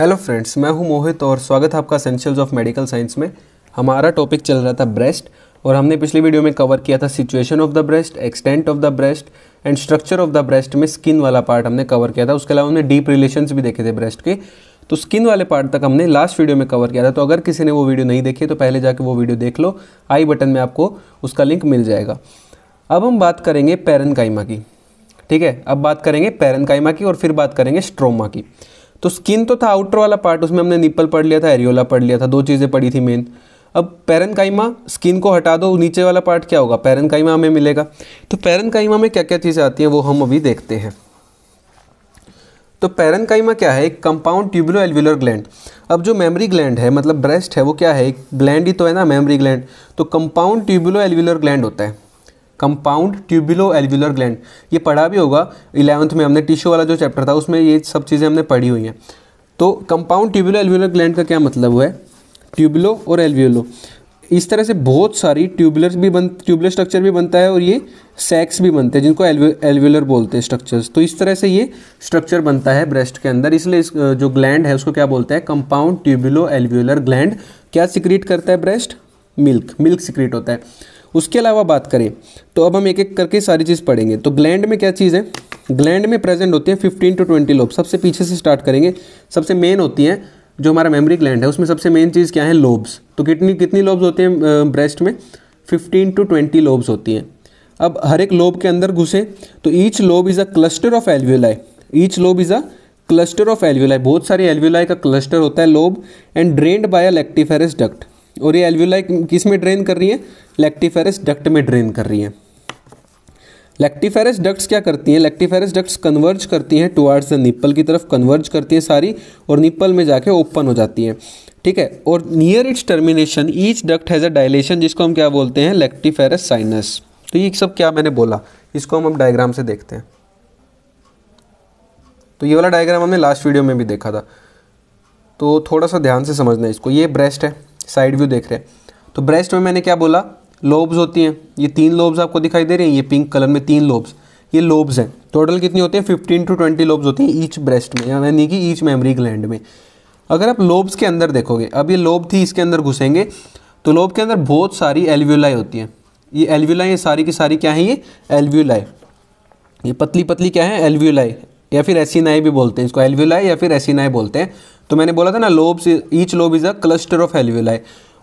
hello friends मैं हूं मोहित और स्वागत है आपका असेंशियल्स ऑफ मेडिकल साइंस में हमारा टॉपिक चल रहा था ब्रेस्ट और हमने पिछली वीडियो में कवर किया था situation of the breast extent of the breast and structure of the breast में स्किन वाला पार्ट हमने कवर किया था उसके अलावा हमने डीप रिलेशन भी देखे थे ब्रेस्ट के तो स्किन वाले पार्ट तक हमने लास्ट वीडियो में कवर किया था तो अगर किसी ने वो वीडियो नहीं देखी तो पहले जाके वो वीडियो देख लो आई बटन में आपको उसका लिंक मिल जाएगा अब हम बात करेंगे पैरन की ठीक है अब बात करेंगे पैरन की और फिर बात करेंगे स्ट्रोमा की तो स्किन तो था आउटर वाला पार्ट उसमें हमने निप्पल पढ़ लिया था एरियोला पढ़ लिया था दो चीज़ें पढ़ी थी मेन अब पैरन काइमा स्किन को हटा दो नीचे वाला पार्ट क्या होगा पैरन काइमा हमें मिलेगा तो काइमा में क्या क्या चीज़ें आती हैं वो हम अभी देखते हैं तो पैरन काइमा क्या है एक कंपाउंड ट्यूबुलो एल्वुलर ग्लैंड अब जो मेमरी ग्लैंड है मतलब ब्रेस्ट है वो क्या है एक ग्लैंड ही तो है ना मेमरी ग्लैंड तो कंपाउंड ट्यूबुलो एल्वुलर ग्लैंड होता है कंपाउंड ट्यूबुलो एल्वुलर ग्लैंड ये पढ़ा भी होगा इलेवंथ में हमने टिश्यू वाला जो चैप्टर था उसमें ये सब चीज़ें हमने पढ़ी हुई हैं तो कंपाउंड ट्यूबुलो एल्वुलर ग्लैंड का क्या मतलब हुआ है ट्यूबुलो और एल्व्यूलो इस तरह से बहुत सारी ट्यूबुलर भी बन ट्यूबुलर स्ट्रक्चर भी बनता है और ये सैक्स भी बनते हैं जिनको एल्व्यूलर बोलते हैं स्ट्रक्चर्स तो इस तरह से ये स्ट्रक्चर बनता है ब्रेस्ट के अंदर इसलिए इस जो ग्लैंड है उसको क्या बोलते हैं कंपाउंड ट्यूबुलो एल्व्यूलर ग्लैंड क्या सिक्रीट करता है ब्रेस्ट मिल्क मिल्क सिक्रीट होता है उसके अलावा बात करें तो अब हम एक एक करके सारी चीज़ पढ़ेंगे तो ग्लैंड में क्या चीज़ है ग्लैंड में प्रेजेंट होती है फिफ्टीन टू ट्वेंटी लोब सबसे पीछे से स्टार्ट करेंगे सबसे मेन होती है जो हमारा मेमोरी ग्लैंड है उसमें सबसे मेन चीज़ क्या है लोब्स तो कितनी कितनी लोब्स होते हैं ब्रेस्ट में फिफ्टीन टू ट्वेंटी लोब्स होती हैं अब हर एक लोब के अंदर घुसे तो each lobe is a cluster of alveoli each lobe is a cluster of alveoli बहुत सारे एल्व्यूलाई का क्लस्टर होता है lobe and drained by a lactiferous duct और ये एल्वियोलाई किस में ड्रेन कर रही है लेक्टिफेरस डक्ट में ड्रेन कर रही है लेक्टिफेरस डक्ट्स क्या करती हैं लेक्टिफेरस डक्ट्स कन्वर्ज करती हैं टुवार्ड्स द निप्पल की तरफ कन्वर्ज करती हैं सारी और निप्पल में जाके ओपन हो जाती हैं ठीक है और near its termination each duct has a dilation जिसको हम क्या बोलते हैं लेक्टिफेरस साइनस तो ये सब क्या मैंने बोला इसको हम अब डायग्राम से देखते हैं तो ये वाला डायग्राम हमने लास्ट वीडियो में भी देखा था तो थोड़ा सा ध्यान से समझना है इसको ये ब्रेस्ट है साइड व्यू देख रहे हैं तो ब्रेस्ट में मैंने क्या बोला लोब्स होती हैं ये तीन लोब्स आपको दिखाई दे रहे हैं ये पिंक कलर में तीन लोब्स ये लोब्स हैं टोटल कितनी होते हैं फिफ्टीन टू ट्वेंटी लोब्स होते हैं ईच ब्रेस्ट में यानी कि ईच मेमरी ग्लैंड में अगर आप लोब्स के अंदर देखोगे अब ये लोब थी इसके अंदर घुसेंगे तो लोब के अंदर बहुत सारी एलव्यूलाई होती हैं ये एलव्यूलाई सारी की सारी क्या है ये एलव्यूलाई ये पतली पतली क्या है एलव्यूलाई या फिर एसिनाई भी बोलते हैं इसको एलव्यूलाई या फिर एसिनाई बोलते हैं तो मैंने बोला था ना lobes each lobe is a cluster of alveoli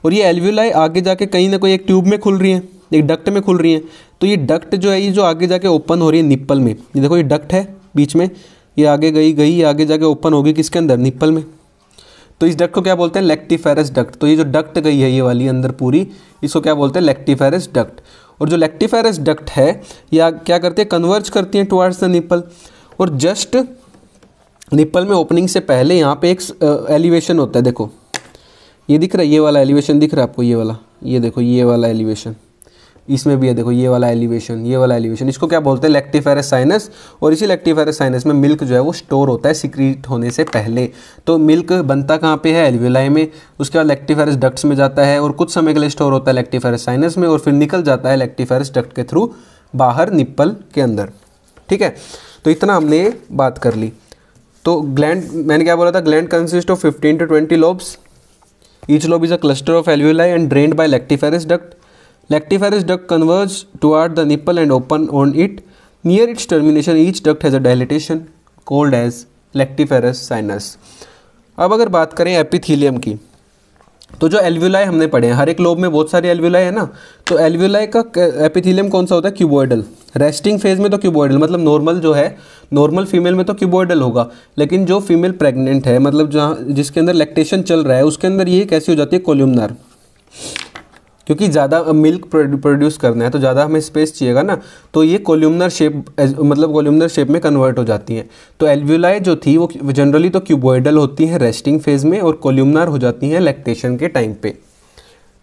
और ये एल्व्यूलाई आगे जाके कहीं ना कहीं एक ट्यूब में खुल रही है एक डक्ट में खुल रही है तो ये डक्ट जो है ये जो आगे जाके ओपन हो रही है निप्पल में ये देखो ये डक्ट है बीच में ये आगे गई गई आगे जाके ओपन होगी किसके अंदर निप्पल में तो इस डक्ट को क्या बोलते हैं लेक्टिफेरस डक्ट तो ये जो डक्ट गई है ये वाली अंदर पूरी इसको क्या बोलते हैं लेक्टिफेरस डक्ट और जो लेक्टिफेरस डक्ट है या क्या करती है कन्वर्ज करती है टुवार्ड्स द निप्पल और जस्ट निप्पल में ओपनिंग से पहले यहाँ पे एक एलिवेशन होता है देखो ये दिख रहा है ये वाला एलिवेशन दिख रहा है आपको ये वाला ये देखो ये वाला एलिवेशन इसमें भी है देखो ये वाला एलिवेशन ये वाला एलिवेशन इसको क्या बोलते हैं लेक्टिफेरस साइनस और इसी लेक्टिफेरस साइनस में मिल्क जो है वो स्टोर होता है सिक्रीट होने से पहले तो मिल्क बनता कहाँ पे है एलवेलाई में उसके बाद लेक्टिफेरस डक्ट्स में जाता है और कुछ समय के लिए स्टोर होता है लेक्टिफेरस साइनस में और फिर निकल जाता है लेक्टिफेरस डक्ट के थ्रू बाहर निप्पल के अंदर ठीक है तो इतना हमने बात कर ली तो ग्लैंड मैंने क्या बोला था gland consist of fifteen to twenty lobes each lobe is a cluster of alveoli and drain by lactiferous duct lactiferous duct converge at the nipple and open on it near its termination each duct has a dilatation called as lactiferous sinus अब अगर बात करें epithelium की तो जो alveoli हमने पढ़े हैं हर एक लोब में बहुत सारे एल्व्यूलाई है ना तो एल्व्यूलाई का एपिथीलियम कौन सा होता है क्यूबोइडल रेस्टिंग फेज में तो क्यूबोइडल मतलब नॉर्मल जो है नॉर्मल फीमेल में तो क्यूबोइडल होगा लेकिन जो फीमेल प्रेग्नेंट है मतलब जहाँ जिसके अंदर लैक्टेशन चल रहा है उसके अंदर ये कैसी हो जाती है कोल्यूमनार क्योंकि ज़्यादा मिल्क प्रोड्यूस करना है तो ज़्यादा हमें स्पेस चाहिएगा ना तो ये कोल्यूमनर शेप मतलब कोल्यूमनर शेप में कन्वर्ट हो जाती हैं तो एल्व्यूलाई जो थी वो जनरली तो क्यूबोइडल होती हैं रेस्टिंग फेज में और कोल्यूमनर हो जाती हैं लैक्टेशन के टाइम पे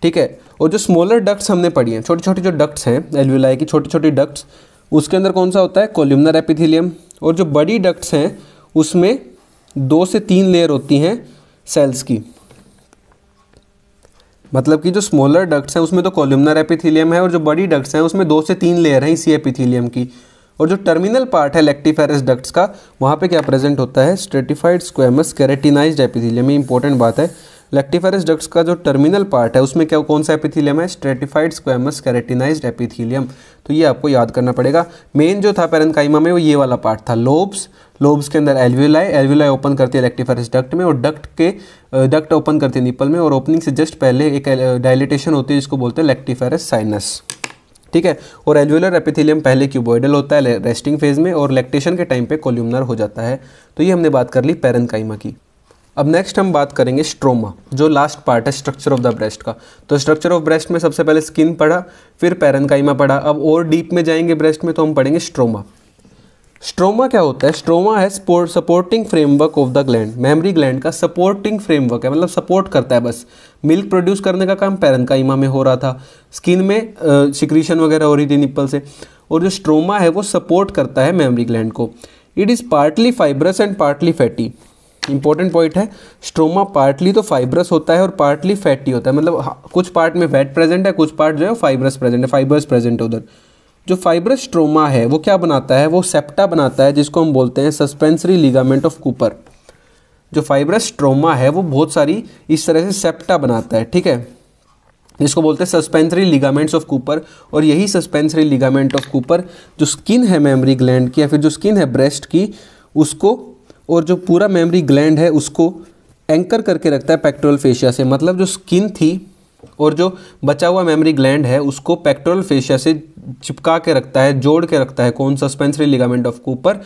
ठीक है और जो स्मॉलर डक्ट्स हमने पढ़ी हैं छोटे छोटे जो डक्ट्स हैं एल्व्यूलाई की छोटी छोटी डक्ट्स उसके अंदर कौन सा होता है कोल्यूमनर एपिथीलियम और जो बड़ी डक्ट्स हैं उसमें दो से तीन लेयर होती हैं सेल्स की मतलब कि जो स्मॉलर डक्ट्स हैं उसमें तो कॉल्यूमनर एपिथीलियम है और जो बड़ी डक्ट्स हैं उसमें दो से तीन लेयर हैं इसी एपिथीलियम की और जो टर्मिनल पार्ट है लेक्टिफेरस डक्ट्स का वहाँ पे क्या प्रेजेंट होता है स्ट्रेटिफाइड स्क्वेमस कैरेटिनाइज एपिथीलियम ये इंपॉर्टेंट बात है लेक्टिफेरस डक्ट्स का जो टर्मिनल पार्ट है उसमें क्या कौन सा एपिथीलियम है स्ट्रेटिफाइड स्क्वेमस कैरेटिनाइज एपिथीलियम तो ये आपको याद करना पड़ेगा मेन जो था पेरनकाइमा में वो ये वाला पार्ट था लोब्स लोब्स के अंदर एल्विलाई एल्विलाई ओपन करती है इलेक्ट्रीफेरस डक्ट में और डक्ट के डक्ट ओपन करती है निपल में और ओपनिंग से जस्ट पहले एक डायलिटेशन होती है जिसको बोलते हैं इलेक्ट्रीफेरस साइनस ठीक है और एल्वुलर एपिथीलियम पहले क्यूबॉइडल होता है रेस्टिंग फेज में और लैक्टेशन के टाइम पे कोल्यूमनर हो जाता है तो ये हमने बात कर ली पेरनकाइमा की अब नेक्स्ट हम बात करेंगे स्ट्रोमा जो लास्ट पार्ट है स्ट्रक्चर ऑफ द ब्रेस्ट का तो स्ट्रक्चर ऑफ ब्रेस्ट में सबसे पहले स्किन पढ़ा फिर पैरनकाइमा पढ़ा अब और डीप में जाएंगे ब्रेस्ट में तो हम पढ़ेंगे स्ट्रोमा स्ट्रोमा क्या होता है स्ट्रोमा है supporting framework of the gland mammary gland का सपोर्टिंग फ्रेमवर्क है मतलब सपोर्ट करता है बस मिल्क प्रोड्यूस करने का काम पैरनकाइमा में हो रहा था स्किन में सिक्रीशन वगैरह हो रही थी निप्पल से और जो स्ट्रोमा है वो सपोर्ट करता है मेमरी ग्लैंड को it is partly fibrous and partly fatty important point है स्ट्रोमा पार्टली तो फाइब्रस होता है और पार्टली फैटी होता है मतलब हाँ, कुछ पार्ट में फैट प्रेजेंट है कुछ पार्ट जो है फाइब्रस प्रेजेंट है फाइबर्स प्रेजेंट है उधर जो फाइब्रस स्ट्रोमा है वो क्या बनाता है वो सेप्टा बनाता है जिसको हम बोलते हैं सस्पेंसरी लिगामेंट ऑफ कूपर जो फाइब्रस स्ट्रोमा है वो बहुत सारी इस तरह से सेप्टा बनाता है ठीक है जिसको बोलते हैं सस्पेंसरी लिगामेंट्स ऑफ कूपर और यही सस्पेंसरी लिगामेंट ऑफ कूपर जो स्किन है मेमरी ग्लैंड की या फिर जो स्किन है ब्रेस्ट की उसको और जो पूरा मेमोरी ग्लैंड है उसको एंकर करके रखता है पेक्टोरल फेशिया से मतलब जो स्किन थी और जो बचा हुआ मेमोरी ग्लैंड है उसको पेक्टोरल फेशिया से चिपका के रखता है जोड़ के रखता है कौन suspensory ligament of Cooper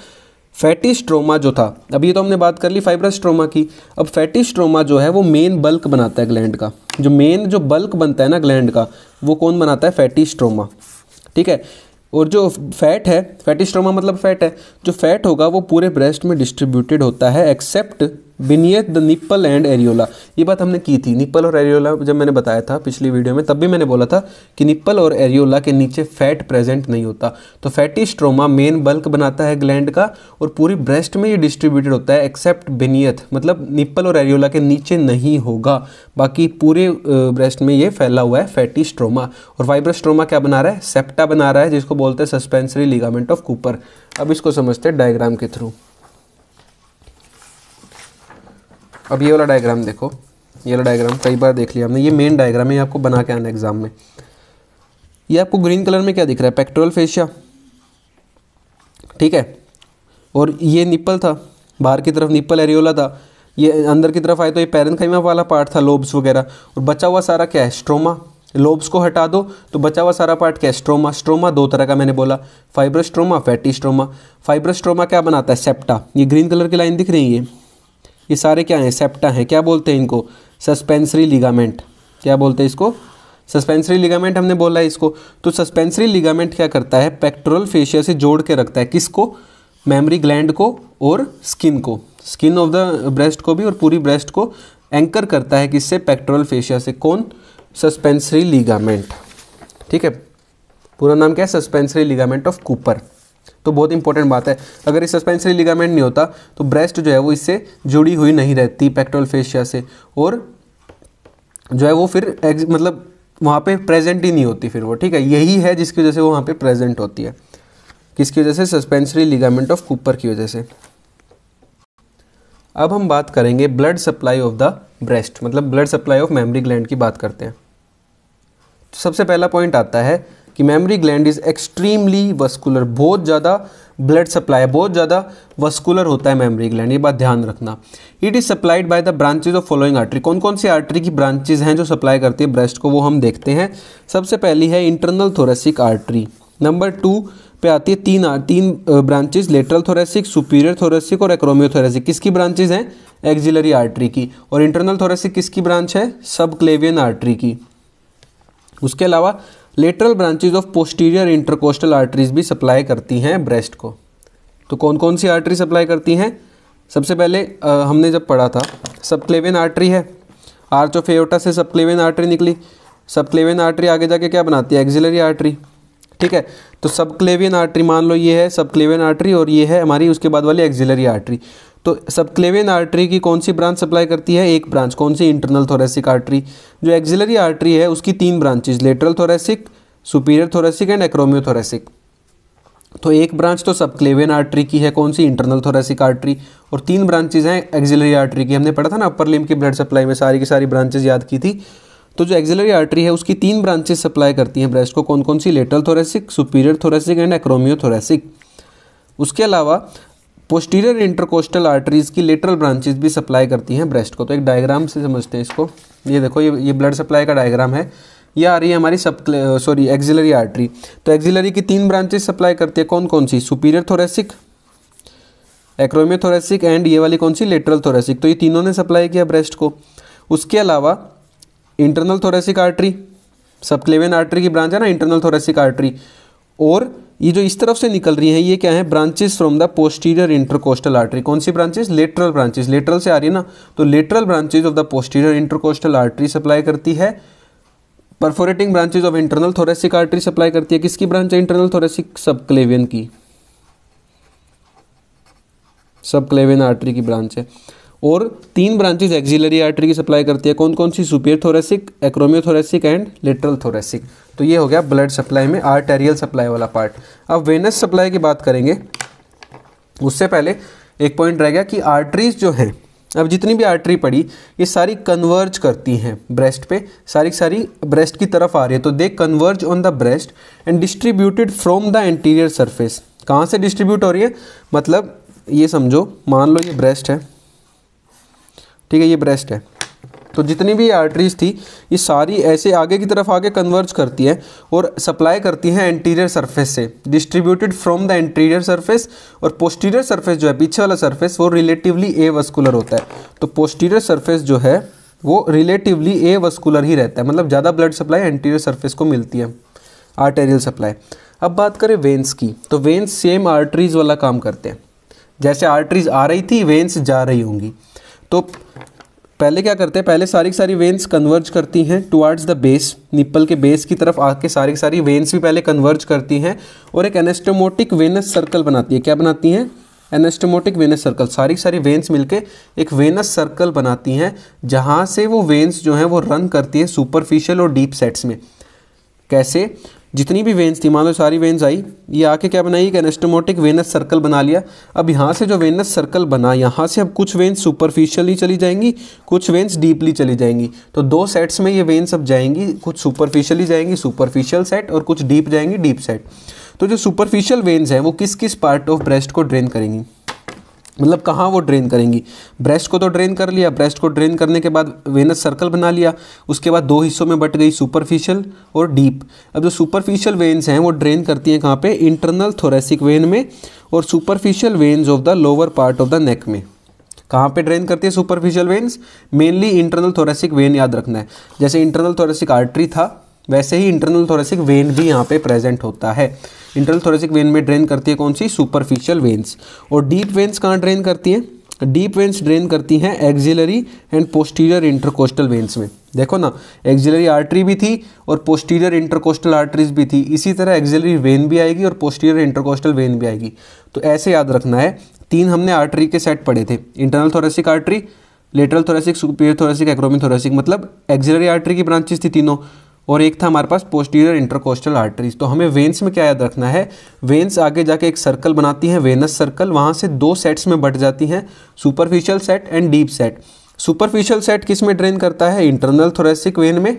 fatty stroma जो था अब ये तो हमने बात कर ली फाइब्रस स्ट्रोमा की अब फैटी स्ट्रोमा जो है वो मेन बल्क बनाता है ग्लैंड का जो मेन जो बल्क बनता है ना ग्लैंड का वो कौन बनाता है फैटी स्ट्रोमा ठीक है और जो फैट है फैटी स्ट्रोमा मतलब फैट है जो फैट होगा वो पूरे ब्रेस्ट में डिस्ट्रीब्यूटेड होता है except beneath the nipple and areola ये बात हमने की थी निप्पल और एरियोला जब मैंने बताया था पिछली वीडियो में तब भी मैंने बोला था कि निप्पल और एरियोला के नीचे फैट प्रेजेंट नहीं होता तो फैटी स्ट्रोमा मेन बल्क बनाता है ग्लैंड का और पूरी ब्रेस्ट में ये डिस्ट्रीब्यूटेड होता है एक्सेप्ट बिनियत मतलब निप्पल और एरियोला के नीचे नहीं होगा बाकी पूरे ब्रेस्ट में ये फैला हुआ है फैटी स्ट्रोमा और वाइब्रोस्ट्रोमा क्या बना रहा है सेप्टा बना रहा है जिसको बोलते हैं सस्पेंसरी लिगामेंट ऑफ कूपर अब इसको समझते हैं डायग्राम के थ्रू अब ये वाला डायग्राम देखो ये वाला डायग्राम कई बार देख लिया हमने ये मेन डायग्राम है आपको बना के आना एग्जाम में ये आपको ग्रीन कलर में क्या दिख रहा है पेक्टोरल फेशिया ठीक है और ये निप्पल था बाहर की तरफ निप्पल एरियोला था ये अंदर की तरफ आए तो ये खैमा वाला पार्ट था लोब्स वगैरह और बचा हुआ सारा क्या है स्ट्रोमा लोब्स को हटा दो तो बचा हुआ सारा पार्ट क्या है स्ट्रोमा स्ट्रोमा दो तरह का मैंने बोला फाइब्रस्ट्रोमा फैटी स्ट्रोमा फाइब्रस्ट्रोमा क्या बनाता है सेप्टा ये ग्रीन कलर की लाइन दिख रही है ये सारे क्या हैं सेप्टा हैं क्या बोलते हैं इनको सस्पेंसरी लिगामेंट क्या बोलते हैं इसको सस्पेंसरी लिगामेंट हमने बोला है इसको तो सस्पेंसरी लिगामेंट क्या करता है पेक्टोरल फेशिया से जोड़ के रखता है किसको मेमरी ग्लैंड को और स्किन को स्किन ऑफ द ब्रेस्ट को भी और पूरी ब्रेस्ट को एंकर करता है किससे पेक्टोरल फेशिया से कौन सस्पेंसरी लिगामेंट ठीक है पूरा नाम क्या है सस्पेंसरी लिगामेंट ऑफ कूपर तो बहुत इंपॉर्टेंट बात है अगर इस सस्पेंसरी लिगामेंट नहीं होता तो ब्रेस्ट जो है वो इससे जुड़ी हुई नहीं रहती पेक्टोरल फेशिया से और जो है वो फिर मतलब वहाँ पे प्रेजेंट ही नहीं होती फिर वो ठीक है यही है जिसकी वजह से वो वहाँ पे प्रेजेंट होती है किसकी वजह से सस्पेंसरी लिगामेंट ऑफ कूपर की वजह से अब हम बात करेंगे blood supply of the breast मतलब blood supply of mammary gland की बात करते हैं तो सबसे पहला पॉइंट आता है कि mammary gland is extremely vascular बहुत ज़्यादा ब्लड सप्लाई बहुत ज़्यादा वस्कुलर होता है मेमोरी ग्लैंड ये बात ध्यान रखना it is supplied by the branches of following artery कौन कौन सी आर्टरी की ब्रांचेज हैं जो सप्लाई करती है ब्रेस्ट को वो हम देखते हैं सबसे पहली है internal thoracic artery number two पे आती है तीन तीन branches lateral thoracic superior thoracic और थोरेसिक किसकी ब्रांचेज हैं एक्जिलरी आर्टरी की और इंटरनल थोरेसिक किसकी ब्रांच है सब क्लेवियन आर्टरी की उसके अलावा lateral branches of posterior intercostal arteries भी सप्लाई करती हैं ब्रेस्ट को तो कौन कौन सी आर्टरी सप्लाई करती हैं सबसे पहले आ, हमने जब पढ़ा था सबक्लेवेन आर्टरी है आर्च ऑफ एयोटा से सबक्लेवेन आर्टरी निकली सबक्लेवेन आर्टरी आगे जाके क्या बनाती है एक्जिलरी आर्टरी ठीक है तो सबक्लेवियन आर्टरी मान लो ये है सबक्लेवियन आर्टरी और ये है हमारी उसके बाद वाली एक्जिलरी आर्टरी तो सबक्लेवियन आर्टरी की कौन सी ब्रांच सप्लाई करती है एक ब्रांच कौन सी इंटरनल थोरेसिक आर्टरी जो एक्जिलरी आर्टरी है उसकी तीन branches lateral thoracic superior thoracic and acromiothoracic तो एक ब्रांच तो सबक्लेवियन आर्टरी की है कौन सी इंटरनल थोरेसिक आर्टरी और तीन ब्रांचेज हैं एक्जिलरी आर्टरी की हमने पढ़ा था ना अपर लिम की ब्लड सप्लाई में सारी की सारी ब्रांचेज याद की थी तो जो एक्जिलरी आर्टरी है उसकी तीन ब्रांचेज सप्लाई करती हैं ब्रेस्ट को कौन कौन सी lateral thoracic superior thoracic and acromiothoracic उसके अलावा पोस्टीरियर इंटरकोस्टल आर्टरीज की लेटरल ब्रांचेज भी सप्लाई करती हैं ब्रेस्ट को तो एक डायग्राम से समझते हैं इसको ये देखो ये ये ब्लड सप्लाई का डायग्राम है ये आ रही है हमारी सब सॉरी एक्जिलरी आर्टरी तो एक्जिलरी की तीन ब्रांचेज सप्लाई करती है कौन कौन सी सुपीरियर थोरेसिक एक्रोमियोथोरेसिक एंड ये वाली कौन सी लेटरल थोरेसिक तो ये तीनों ने सप्लाई किया ब्रेस्ट को उसके अलावा internal thoracic artery subclavian artery की ब्रांच है ना इंटरनल थोरेसिक आर्टरी और ये जो इस तरफ से निकल रही हैं ये क्या है branches from the posterior intercostal artery कौन सी ब्रांचेस लेटरल ब्रांचेस लेटरल से आ रही है ना तो lateral branches of the posterior intercostal artery supply करती है perforating branches of internal thoracic artery supply करती है किसकी ब्रांच है इंटरनल थोरेसिक सबक्लेवियन की सबक्लेवियन आर्टरी की ब्रांच है और तीन ब्रांचेज एक्जिलरी आर्टरी की सप्लाई करती है कौन कौन सी superior thoracic acromiothoracic and literal thoracic तो ये हो गया ब्लड सप्लाई में आर्टेरियल सप्लाई वाला पार्ट अब वेनस सप्लाई की बात करेंगे उससे पहले एक पॉइंट रह गया कि आर्टरीज जो हैं अब जितनी भी आर्टरी पड़ी ये सारी कन्वर्ज करती हैं ब्रेस्ट पे सारी सारी ब्रेस्ट की तरफ आ रही है तो they converge on the breast and distributed from the anterior surface कहाँ से डिस्ट्रीब्यूट हो रही है मतलब ये समझो मान लो ये ब्रेस्ट है ठीक है ये ब्रेस्ट है तो जितनी भी आर्टरीज थी ये सारी ऐसे आगे की तरफ आगे कन्वर्ज करती है और सप्लाई करती हैं एंटीरियर सरफेस से distributed from the anterior surface और पोस्टीरियर सरफेस जो है पीछे वाला सरफेस वो रिलेटिवली ए वस्कुलर होता है तो पोस्टीरियर सरफेस जो है वो रिलेटिवली ए वस्कुलर ही रहता है मतलब ज़्यादा ब्लड सप्लाई एंटीरियर सर्फेस को मिलती है आर्टेरियल सप्लाई अब बात करें वेंस की तो वेंस सेम आर्टरीज वाला काम करते हैं जैसे आर्टरीज आ रही थी वेंस जा रही होंगी तो पहले क्या करते हैं पहले सारी सारी वेन्स कन्वर्ज करती हैं टुवार्ड्स द बेस निप्पल के बेस की तरफ आके सारी सारी वेन्स भी पहले कन्वर्ज करती हैं और एक एनेस्टोमोटिक वेनस सर्कल बनाती है क्या बनाती हैं एनेस्टोमोटिक वेनस सर्कल सारी सारी वेन्स मिलके एक वेनस सर्कल बनाती हैं जहाँ से वो वेन्स जो हैं वो रन करती है सुपरफिशियल और डीप सेट्स में कैसे जितनी भी वेन्स थी मान लो सारी वेन्स आई ये आके क्या बनाई एक एनेस्टोमोटिक वेनस सर्कल बना लिया अब यहाँ से जो वेनस सर्कल बना यहाँ से अब कुछ वेन्स सुपरफिशियली चली जाएंगी कुछ वेन्स डीपली चली जाएंगी तो दो सेट्स में ये वेन्स अब जाएंगी कुछ सुपरफिशियली जाएंगी सुपरफिशियल सेट और कुछ डीप जाएंगी डीप सेट तो जो सुपरफिशियल वेन्स हैं वो किस किस पार्ट ऑफ ब्रेस्ट को ड्रेन करेंगी मतलब कहाँ वो ड्रेन करेंगी ब्रेस्ट को तो ड्रेन कर लिया ब्रेस्ट को ड्रेन करने के बाद वेनस सर्कल बना लिया उसके बाद दो हिस्सों में बट गई सुपरफिशियल और डीप अब जो सुपरफिशियल वेन्स हैं वो ड्रेन करती हैं कहाँ पे इंटरनल थोरेसिक वेन में और superficial veins of the lower part of the neck में कहाँ पे ड्रेन करती है superficial veins mainly internal thoracic vein याद रखना है जैसे इंटरनल थोरेसिक आर्टरी था वैसे ही इंटरनल थोरेसिक वेन भी यहाँ पे प्रेजेंट होता है इंटरनल थोरेसिक वेन में ड्रेन करती है कौन सी सुपरफिशियल वेन्स और डीप वेन्स कहाँ ड्रेन करती हैं डीप वेन्स ड्रेन करती हैं axillary and posterior intercostal veins में देखो ना एक्जिलरी आर्टरी भी थी और पोस्टीरियर इंटरकोस्टल आर्टरीज भी थी इसी तरह एक्जिलरी वेन भी आएगी और पोस्टीरियर इंटरकोस्टल वेन भी आएगी तो ऐसे याद रखना है तीन हमने आर्टरी के सेट पढ़े थे internal thoracic artery lateral thoracic superior thoracic acromion thoracic मतलब एक्जिलरी आर्टरी की ब्रांचेस थी तीनों और एक था हमारे पास पोस्टीरियर इंटरकोस्टल आर्टरीज तो हमें वेंस में क्या याद रखना है वेंस आगे जाके एक सर्कल बनाती हैं वेनस सर्कल वहाँ से दो सेट्स में बट जाती हैं superficial set and deep set superficial set किस में ड्रेन करता है इंटरनल थोरेसिक वेन में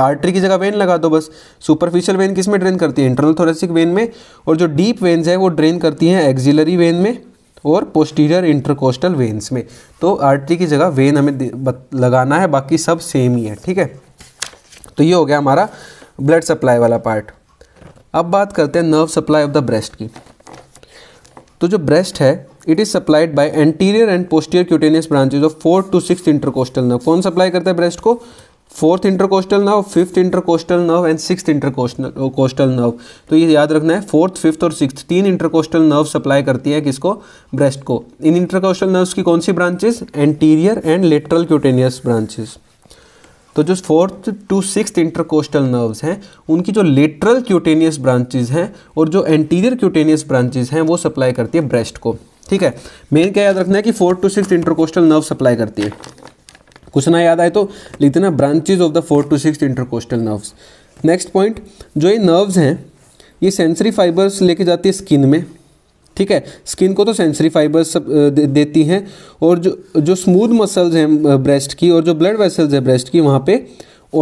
आर्टरी की जगह वेन लगा दो बस सुपरफिशियल वेन किस में ड्रेन करती है इंटरनल थोरेसिक वेन में और जो डीप वेन्स है वो ड्रेन करती हैं एक्जिलरी वेन में और पोस्टीरियर इंटरकोस्टल वेन्स में तो आर्टरी की जगह वेन हमें लगाना है बाकी सब सेम ही है ठीक है तो ये हो गया हमारा ब्लड सप्लाई वाला पार्ट अब बात करते हैं nerve supply of the breast की तो जो ब्रेस्ट है it is supplied by anterior and posterior cutaneous branches of fourth to six intercostal nerve कौन सप्लाई करता है ब्रेस्ट को fourth intercostal nerve fifth intercostal nerve and six intercostal costal nerve तो ये याद रखना है फोर्थ फिफ्थ और सिक्स तीन इंटरकोस्टल नर्व सप्लाई करती है किसको ब्रेस्ट को इन इंटरकोस्टल नर्व्स की कौन सी branches anterior and lateral cutaneous branches तो जो fourth to six intercostal nerves हैं उनकी जो लेटरल क्यूटेनियस ब्रांचेज हैं और जो एंटीरियर क्यूटेनियस ब्रांचेज हैं वो सप्लाई करती है ब्रेस्ट को ठीक है मेन क्या याद रखना है कि fourth to six intercostal nerve supply करती है कुछ ना याद आए तो लिख देना branches of the fourth to six intercostal nerves next point जो ये नर्व्स हैं ये सेंसरी फाइबर्स लेके जाती है स्किन में ठीक है स्किन को तो सेंसरी फाइबर्स सब देती हैं और जो जो स्मूथ मसल्स हैं ब्रेस्ट की और जो ब्लड वेसल्स है ब्रेस्ट की वहाँ पे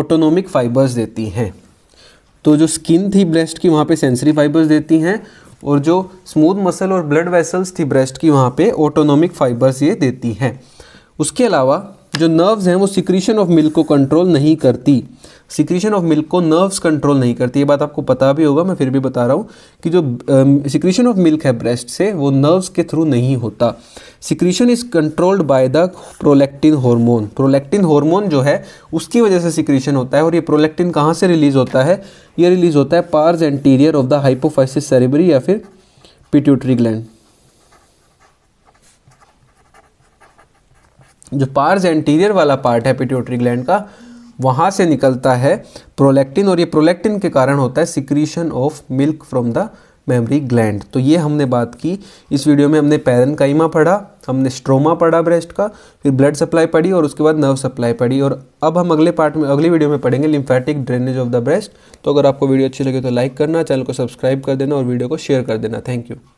ऑटोनॉमिक फाइबर्स देती हैं तो जो स्किन थी ब्रेस्ट की वहाँ पे सेंसरी फाइबर्स देती हैं और जो स्मूथ मसल और ब्लड वेसल्स थी ब्रेस्ट की वहाँ पे ऑटोनॉमिक फाइबर्स ये देती हैं उसके अलावा जो नर्व्स हैं वो सिक्रीशन ऑफ मिल्क को कंट्रोल नहीं करती सिक्रीशन ऑफ मिल्क को नर्व्स कंट्रोल नहीं करती ये बात आपको पता भी होगा मैं फिर भी बता रहा हूँ कि जो सिक्रीशन ऑफ मिल्क है ब्रेस्ट से वो नर्व्स के थ्रू नहीं होता secretion is controlled by the prolactin hormone prolactin hormone जो है उसकी वजह से सिक्रीशन होता है और ये प्रोलेक्टिन कहाँ से रिलीज़ होता है ये रिलीज़ होता है pars anterior of the hypophysis cerebri या फिर पिट्यूटरी ग्लैंड जो पार्स एंटीरियर वाला पार्ट है पिट्यूटरी ग्लैंड का वहाँ से निकलता है प्रोलेक्टिन और ये प्रोलेक्टिन के कारण होता है secretion of milk from the mammary gland तो ये हमने बात की इस वीडियो में हमने पैरन कईमा पढ़ा हमने स्ट्रोमा पढ़ा ब्रेस्ट का फिर ब्लड सप्लाई पढ़ी और उसके बाद नर्व सप्लाई पढ़ी और अब हम अगले पार्ट में अगली वीडियो में पढ़ेंगे lymphatic drainage of the breast तो अगर आपको वीडियो अच्छी लगे तो लाइक करना चैनल को सब्सक्राइब कर देना और वीडियो को शेयर कर देना थैंक यू